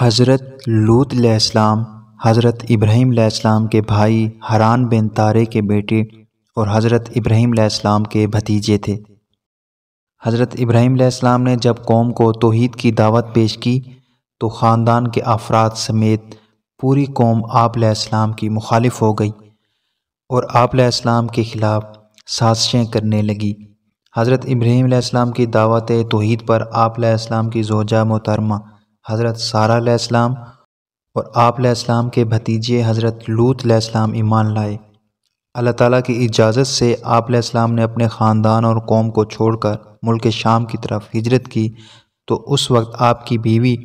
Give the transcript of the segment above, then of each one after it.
हज़रत लूत लैहिस्सलाम हज़रत इब्राहीम के भाई हरान बिन तारे के बेटे और हज़रत इब्राहीम के भतीजे थे हज़रत इब्राहीम ने जब कौम को तोहद की दावत पेश की तो ख़ानदान के अफराद समेत पूरी कौम आप की मुखालिफ हो गई और आप के ख़िलाफ़ साजिशें करने लगी हज़रत इब्राहीम की दावत तोहद पर आप की जोजा मोतरमा हज़रत सारा और आप अलैहिस्सलाम के भतीजे हज़रत लूत अलैहिस्सलाम ईमान लाए अल्लाह ताला की इजाज़त से आप अलैहिस्सलाम ने अपने ख़ानदान और कौम को छोड़कर मुल्क शाम की तरफ हिजरत की तो उस वक्त आपकी बीवी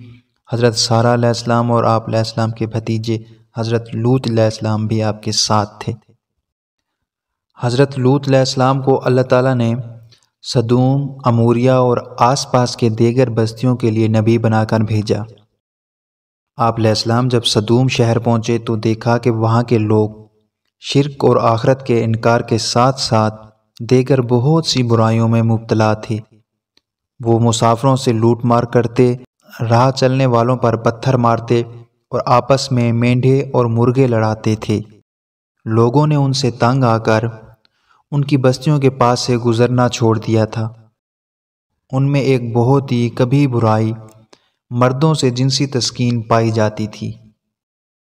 हज़रत सारा और आप अलैहिस्सलाम के भतीजे हज़रत लूत अलैहिस्सलाम भी आपके साथ थे हज़रत लूत अलैहिस्सलाम को अल्लाह ताली ने सदूम अमूरिया और आसपास के देगर बस्तियों के लिए नबी बनाकर भेजा आप इस्लाम जब सदूम शहर पहुँचे तो देखा कि वहाँ के लोग शिरक और आखरत के इनकार के साथ साथ देगर बहुत सी बुराइयों में मुबतला थे वो मुसाफरों से लूट मार करते राह चलने वालों पर पत्थर मारते और आपस में मेंढे और मुर्गे लड़ाते थे लोगों ने उनसे तंग आकर उनकी बस्तियों के पास से गुजरना छोड़ दिया था उनमें एक बहुत ही कभी बुराई मर्दों से जिनसी तस्कीन पाई जाती थी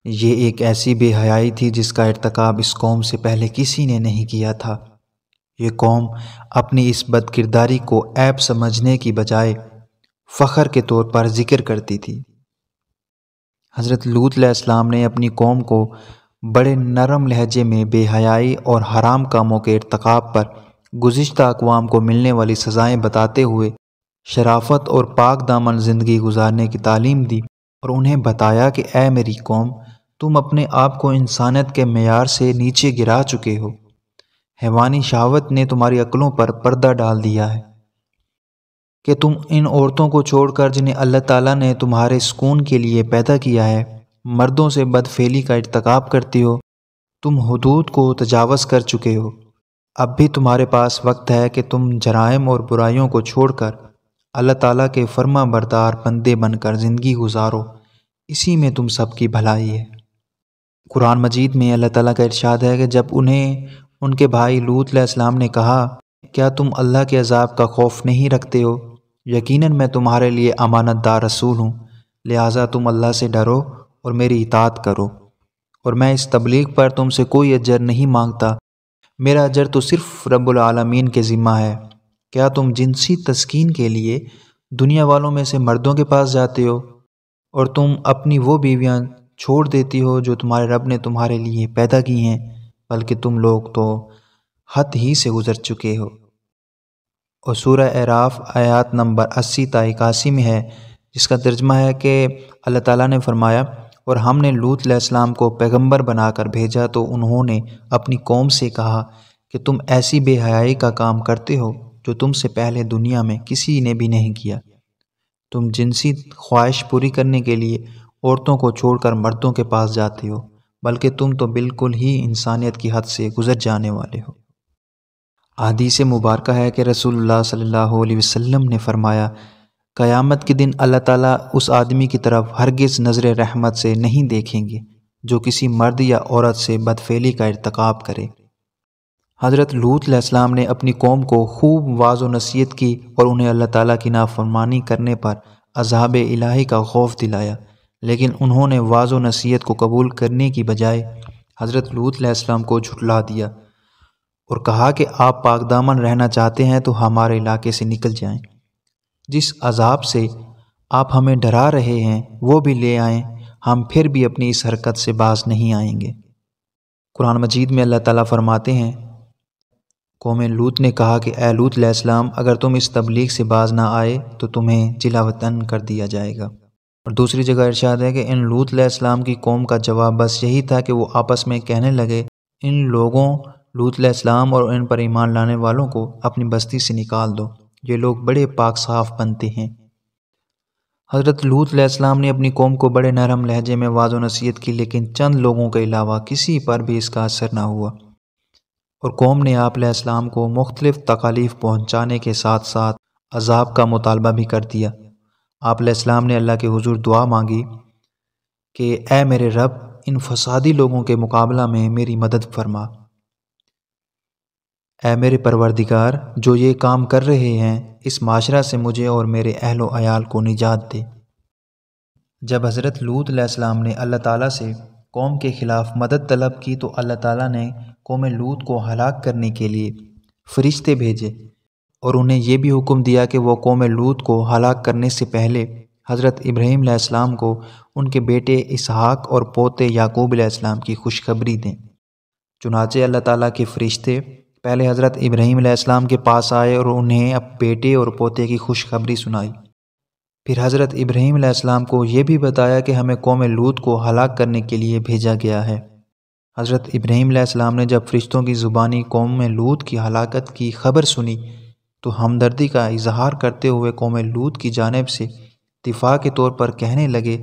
ये एक ऐसी बेहयाई थी जिसका इरतकाब इस कौम से पहले किसी ने नहीं किया था ये कौम अपनी इस बदकिरदारी को ऐप समझने की बजाय फ़खर के तौर पर जिक्र करती थी हज़रत लूत इस्लाम ने अपनी कौम को बड़े नरम लहजे में बेहयाई और हराम कामों के इरतकब पर गुज्त अकवाम को मिलने वाली सज़ाएँ बताते हुए शराफत और पाक दामन ज़िंदगी गुजारने की तालीम दी और उन्हें बताया कि ए मेरी कौम तुम अपने आप को इंसानियत के मैार से नीचे गिरा चुके हो हैवानी शहावत ने तुम्हारी अकलों पर पर्दा डाल दिया है कि तुम इन औरतों को छोड़कर जिन्हें अल्लाह ताला ने तुम्हारे सुकून के लिए पैदा किया है मर्दों से बदफेली का इरतकब करती हो तुम हदूद को तजावज़ कर चुके हो अब भी तुम्हारे पास वक्त है कि तुम जराइम और बुराइयों को छोड़कर अल्लाह ताला के फर्मा बरदार बंदे बनकर ज़िंदगी गुजारो इसी में तुम सबकी भलाई है कुरान मजीद में अल्लाह ताला का इरशाद है कि जब उन्हें उनके भाई लूत इस्लाम ने कहा क्या तुम अल्लाह के अजाब का खौफ नहीं रखते हो यकीनन मैं तुम्हारे लिए अमानतदार रसूल हूँ लिहाजा तुम अल्लाह से डरो और मेरी इतात करो और मैं इस तबलीग पर तुमसे कोई अजर नहीं मांगता मेरा अजर तो सिर्फ रब्बुल आलमीन के ज़िम्मा है क्या तुम जिनसी तस्कीन के लिए दुनिया वालों में से मर्दों के पास जाते हो और तुम अपनी वो बीवियाँ छोड़ देती हो जो तुम्हारे रब ने तुम्हारे लिए पैदा की हैं बल्कि तुम लोग तो हद ही से गुज़र चुके हो और सूर्य एराफ आयात नंबर अस्सी ता इक्यासी में है जिसका तर्जमा है कि अल्लाह ताला ने फरमाया और हमने लूत लूतम को पैगंबर बनाकर भेजा तो उन्होंने अपनी कौम से कहा कि तुम ऐसी बेहयाई का काम करते हो जो तुमसे पहले दुनिया में किसी ने भी नहीं किया तुम जिनसी ख्वाहिश पूरी करने के लिए औरतों को छोड़कर मर्दों के पास जाते हो बल्कि तुम तो बिल्कुल ही इंसानियत की हद से गुजर जाने वाले हो आदि से मुबारक है कि रसूल सल्ला वसम ने फरमाया क़यामत के दिन अल्लाह ताला उस आदमी की तरफ हरगिज़ नज़र रहमत से नहीं देखेंगे जो किसी मर्द या औरत से बदफेली का इरतकब करे हज़रत लूत लूतम ने अपनी कौम को खूब वाज नसीहत की और उन्हें अल्लाह ताला की नाफरमानी करने पर अजाब इलाही का खौफ दिलाया लेकिन उन्होंने वाज नसीहत को कबूल करने की बजाय हज़रत लूत लूतम को झुटला दिया और कहा कि आप पाकदामन रहना चाहते हैं तो हमारे इलाके से निकल जाएं जिस अजाब से आप हमें डरा रहे हैं वो भी ले आएं हम फिर भी अपनी इस हरकत से बाज नहीं आएंगे कुरान मजीद में अल्लाह ताला फरमाते हैं कौम लूत ने कहा कि ए लूत अगर तुम इस तबलीग से बाज ना आए तो तुम्हें जिला वतन कर दिया जाएगा और दूसरी जगह इर्शाद है कि इन लूत लैहिस्सलाम की कौम का जवाब बस यही था कि वो आपस में कहने लगे इन लोगों लूत लैहिस्सलाम और इन पर ईमान लाने वालों को अपनी बस्ती से निकाल दो ये लोग बड़े पाक साफ बनते हैं हज़रत लूत लूतम ने अपनी कौम को बड़े नरम लहजे में वाज नसीहत की लेकिन चंद लोगों के अलावा किसी पर भी इसका असर ना हुआ और कौम ने आप इस्लाम को मुख्तलिफ तकालीफ पहुँचाने के साथ साथ अजाब का मुतालबा भी कर दिया आप इस्लाम ने अल्लाह के हजूर दुआ मांगी कि ए मेरे रब इन फसादी लोगों के मुकाबला में मेरी मदद फरमा ऐ मेरे परवरदिगार जो ये काम कर रहे हैं इस माशरा से मुझे और मेरे अहलो अयाल को निजात दे जब हज़रत लूत सलाम ने अल्लाह ताला से कौम के ख़िलाफ़ मदद तलब की तो अल्लाह ताला ने कौम लूत को हलाक करने के लिए फरिश्ते भेजे और उन्हें यह भी हुक्म दिया कि वह कौम लूत को हलाक करने से पहले हज़रत इब्राहीम इस्लाम को उनके बेटे इसहाक और पोते याकूब इस्लाम की खुशखबरी दें चुनाचे अल्लाह ताला के फरिश्ते पहले हज़रत इब्राहिम आसमाम के पास आए और उन्हें अब बेटे और पोते की खुशखबरी सुनाई फिर हज़रत इब्राहिम आसमाम को यह भी बताया कि हमें कौम लूत को हलाक करने के लिए भेजा गया है हज़रत इब्राहीम आसमाम ने जब फरिश्तों की ज़ुबानी कौम लूत की हलाकत की खबर सुनी तो हमदर्दी का इजहार करते हुए कौम लूत की जानब से दिफा के तौर पर कहने लगे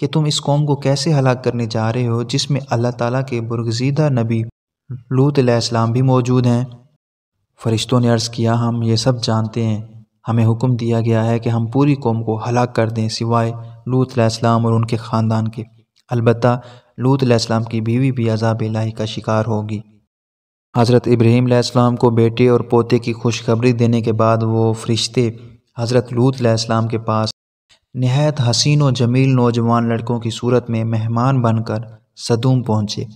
कि तुम इस कौम को कैसे हलाक करने जा रहे हो जिसमें अल्लाह ताला के बुरगजीदा नबी लूत इस्लाम भी मौजूद हैं फ़रिश्तों ने अर्ज़ किया हम ये सब जानते हैं हमें हुक्म दिया गया है कि हम पूरी कौम को हलाक कर दें सिवाय लूत इस्लाम और उनके ख़ानदान के अलबत् लूत इस्लाम की बीवी भी अजाब लाही का शिकार होगी हज़रत इब्राहीम को बेटे और पोते की खुशखबरी देने के बाद वो फरिश्ते हज़रत लूत इस्लाम के पास नहायत हसीन व जमील नौजवान लड़कों की सूरत में मेहमान बनकर सदूम पहुँचे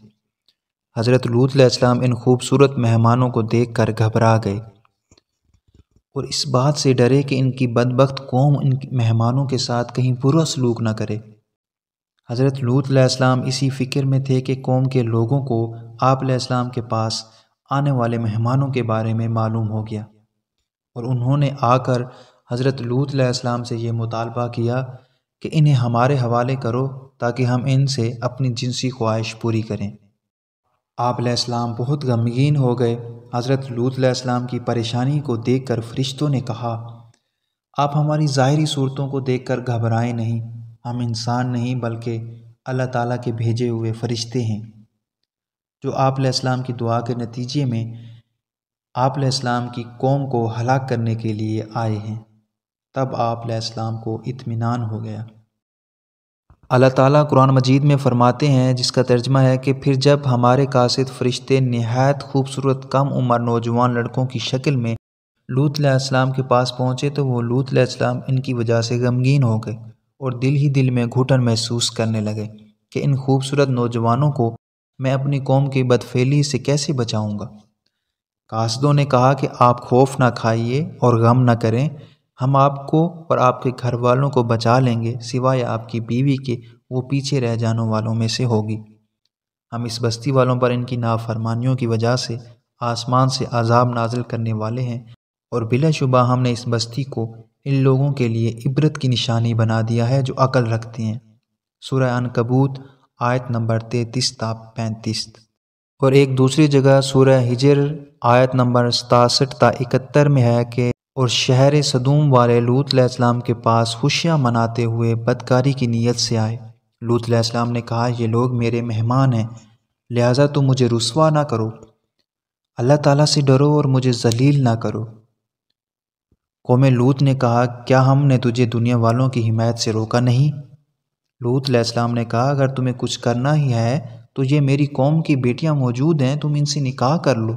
हज़रत लूत लूतम इन खूबसूरत मेहमानों को देख कर घबरा गए और इस बात से डरे कि इनकी बदबख्त कौम इन मेहमानों के साथ कहीं बुरा सलूक न करे हज़रत लूत लूतम इसी फ़िक्र में थे कि कौम के लोगों को आप आपाम के पास आने वाले मेहमानों के बारे में मालूम हो गया और उन्होंने आकर हज़रत लूत लूतम से ये मुतालबा किया कि इन्हें हमारे हवाले करो ताकि हम इनसे अपनी जिनसी ख्वाहिश पूरी करें आप बहुत गमगीन हो गए हज़रत लूत इस्लाम की परेशानी को देख कर फरिश्तों ने कहा आप हमारी ज़ाहरी सूरतों को देख कर घबराएं नहीं हम इंसान नहीं बल्कि अल्लाह ताला के भेजे हुए फ़रिश्ते हैं जो आप की दुआ के नतीजे में आप की कौम को हलाक करने के लिए आए हैं तब आप को इत्मीनान हो गया अल्लाह ताला कुरान मजीद में फ़रमाते हैं जिसका तर्जमा है कि फिर जब हमारे कासिद फ़रिश्ते नहायत खूबसूरत कम उम्र नौजवान लड़कों की शक्ल में लूत लूतम के पास पहुँचे तो वो लूत लूतम इनकी वजह से गमगीन हो गए और दिल ही दिल में घुटन महसूस करने लगे कि इन खूबसूरत नौजवानों को मैं अपनी कौम की बदफेली से कैसे बचाऊँगा कासदों ने कहा कि आप खौफ ना खाइए और गम ना करें हम आपको और आपके घर वालों को बचा लेंगे सिवाय आपकी बीवी के वो पीछे रह जाने वालों में से होगी हम इस बस्ती वालों पर इनकी नाफरमानियों की वजह से आसमान से आज़ाब नाजिल करने वाले हैं और बिलाशुबा हमने इस बस्ती को इन लोगों के लिए इबरत की निशानी बना दिया है जो अकल रखते हैं सूर्य अनकबूत आयत नंबर तैतीस ता पैंतीस और एक दूसरी जगह सूर्य हिजर आयत नंबर सतासठ ता इकहत्तर में है कि और शहर सदूम वाले लूत लैहिस्सलाम के पास खुशियाँ मनाते हुए बदकारी की नीयत से आए लूत लैहिस्सलाम ने कहा ये लोग मेरे मेहमान हैं लिहाजा तुम मुझे रसवा ना करो अल्लाह ताला से डरो और मुझे जलील ना करो कौम लूत ने कहा क्या हमने तुझे दुनिया वालों की हिमायत से रोका नहीं लूत लैहिस्सलाम ने कहा अगर तुम्हें कुछ करना ही है तो ये मेरी कौम की बेटियाँ मौजूद हैं तुम इनसे निकाह कर लो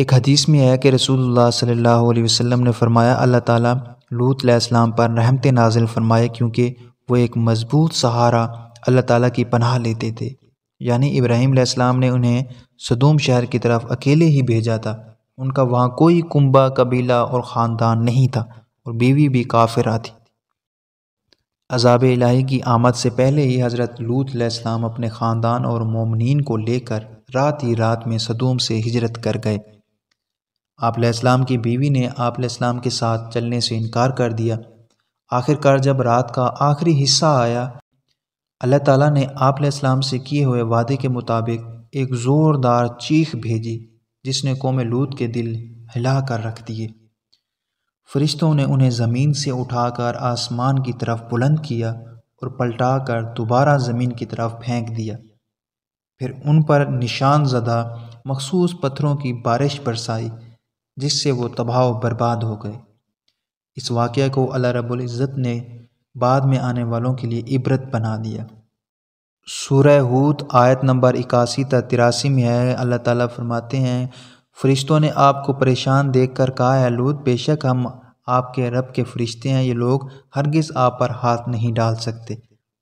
एक हदीस में आया कि रसूलुल्लाह सल्लल्लाहु अलैहि वसल्लम ने फरमाया अल्लाह ताला लूत अलैहिस्सलाम पर रहमत नाजिल फरमाए क्योंकि वो एक मज़बूत सहारा अल्लाह ताला की पनाह लेते थे यानी इब्राहिम अलैहिस्सलाम ने उन्हें सदूम शहर की तरफ अकेले ही भेजा था उनका वहाँ कोई कुंबा कबीला और ख़ानदान नहीं था और बीवी भी काफिर थी अजाब इलाही की आमद से पहले ही हज़रत लूत अलैहिस्सलाम अपने ख़ानदान और ममिन को लेकर रात ही रात में सदूम से हिजरत कर गए आपलाम की बीवी ने आपलाम के साथ चलने से इनकार कर दिया आखिरकार जब रात का आखिरी हिस्सा आया अल्लाह ताला ने आपलाम से किए हुए वादे के मुताबिक एक ज़ोरदार चीख भेजी जिसने कौम लूत के दिल हिला कर रख दिए फरिश्तों ने उन्हें ज़मीन से उठाकर आसमान की तरफ बुलंद किया और पलटा कर दोबारा ज़मीन की तरफ फेंक दिया फिर उन पर निशान ज़दा मखसूस पत्थरों की बारिश बरसाई जिससे वो तबाह बर्बाद हो गए इस वाक़ को अल्लाह रबुल्ज़त इज़्ज़त ने बाद में आने वालों के लिए इबरत बना दिया सूर्य हूत आयत नंबर इक्यासी तिरासी में है अल्लाह ताला फरमाते हैं फरिश्तों ने आपको परेशान देखकर कहा है लूत बेशक हम आपके रब के फरिश्ते हैं ये लोग हरगिज़ आप पर हाथ नहीं डाल सकते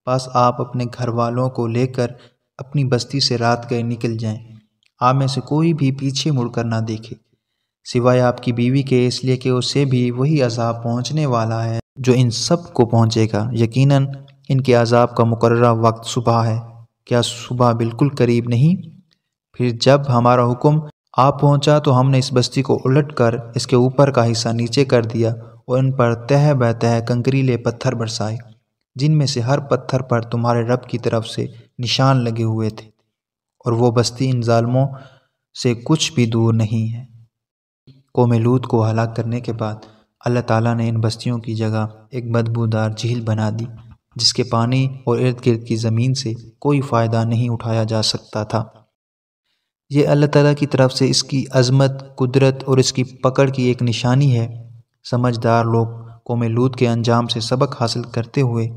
बस आप अपने घर वालों को लेकर अपनी बस्ती से रात गए निकल जाएं आप में से कोई भी पीछे मुड़कर ना देखे सिवाय आपकी बीवी के इसलिए कि उसे भी वही अजाब पहुंचने वाला है जो इन सब को पहुंचेगा यकीनन इनके अजाब का मुकर वक्त सुबह है क्या सुबह बिल्कुल करीब नहीं फिर जब हमारा हुक्म आ पहुंचा तो हमने इस बस्ती को उलट कर इसके ऊपर का हिस्सा नीचे कर दिया और इन पर तह बतह कंकरीले पत्थर बरसाए जिनमें से हर पत्थर पर तुम्हारे रब की तरफ से निशान लगे हुए थे और वो बस्ती इन ालमों से कुछ भी दूर नहीं है कोमेलूद को हलाक करने के बाद अल्लाह ताला ने इन बस्तियों की जगह एक बदबूदार झील बना दी जिसके पानी और इर्द गिर्द की ज़मीन से कोई फ़ायदा नहीं उठाया जा सकता था ये अल्लाह ताला की तरफ से इसकी अजमत कुदरत और इसकी पकड़ की एक निशानी है समझदार लोग कोमेलूद के अंजाम से सबक हासिल करते हुए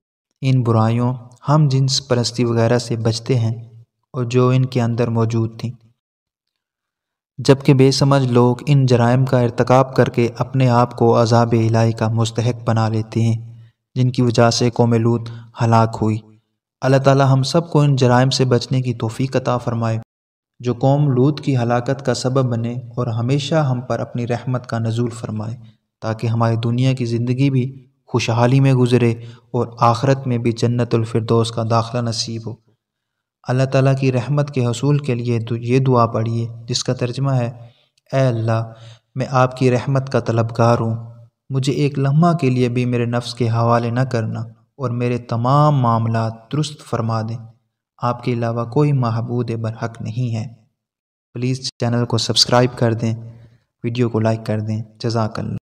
इन बुराइयों हम जिन्स परस्ती वगैरह से बचते हैं और जो इनके अंदर मौजूद थी जबकि बेसमझ लोग इन जराइम का इरतकब करके अपने आप को अजाब इलाही का मुस्तक बना लेते हैं जिनकी वजह से कौम लूत हलाक हुई अल्लाह ताला हम सब को इन जराइम से बचने की तोफ़ी कता फ़रमाए जो कौम लूत की हलाकत का सबब बने और हमेशा हम पर अपनी रहमत का नजूल फरमाए ताकि हमारी दुनिया की ज़िंदगी भी खुशहाली में गुजरे और आखरत में भी जन्नतफरदोस का दाखला नसीब हो अल्लाह ताला की रहमत के हसूल के लिए तो ये दुआ पढ़िए जिसका तर्जमा है ए अल्लाह मैं आपकी रहमत का तलबगार हूँ मुझे एक लम्हा के लिए भी मेरे नफ्स के हवाले न करना और मेरे तमाम मामला दुरुस्त फरमा दें आपके अलावा कोई महबूद बरहक नहीं है प्लीज़ चैनल को सब्सक्राइब कर दें वीडियो को लाइक कर दें जजाकल्ला